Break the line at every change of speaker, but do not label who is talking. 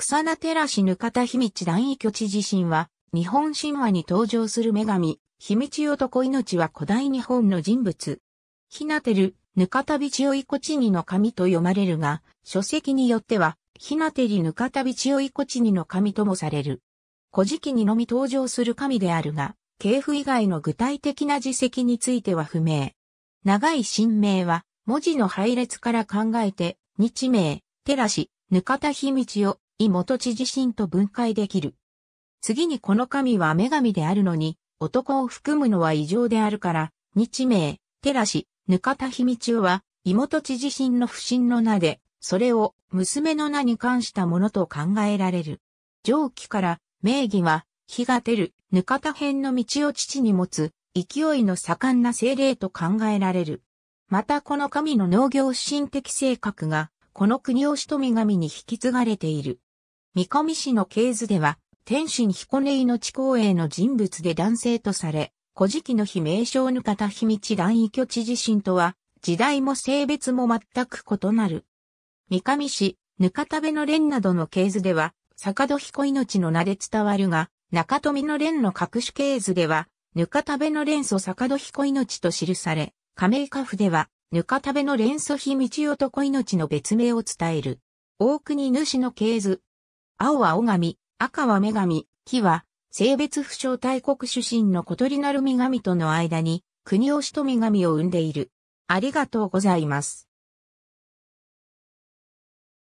草名寺氏ぬかた秘密団位居地自身は、日本神話に登場する女神、秘密男命は古代日本の人物。ひなてる、ぬかたびちおいこちにの神と読まれるが、書籍によっては、ひなてりぬかたびちおいこちにの神ともされる。古事記にのみ登場する神であるが、系譜以外の具体的な事跡については不明。長い神明は、文字の配列から考えて、日名、寺氏、ぬかた秘密を妹元知自身と分解できる。次にこの神は女神であるのに、男を含むのは異常であるから、日名、照らし、ぬかたひみちは、妹知自身の不審の名で、それを娘の名に関したものと考えられる。上記から名義は、日が出る、ぬかた辺の道を父に持つ、勢いの盛んな精霊と考えられる。またこの神の農業神的性格が、この国をしと神に引き継がれている。三上市の系図では、天津彦根井の地公営の人物で男性とされ、古事記の非名称ぬかた秘密団位居地地身とは、時代も性別も全く異なる。三上市、ぬかたべの連などの系図では、坂戸彦命の名で伝わるが、中富の連の各種系図では、ぬかたべの連祖坂戸彦命と記され、亀井家府では、ぬかたべの連祖秘ち男命の別名を伝える。大国主の系図、青は尾神、赤は女神、木は、性別不詳大国出身の小鳥なる女神との間に、国をしと女神を生んでいる。ありがとうござ
います。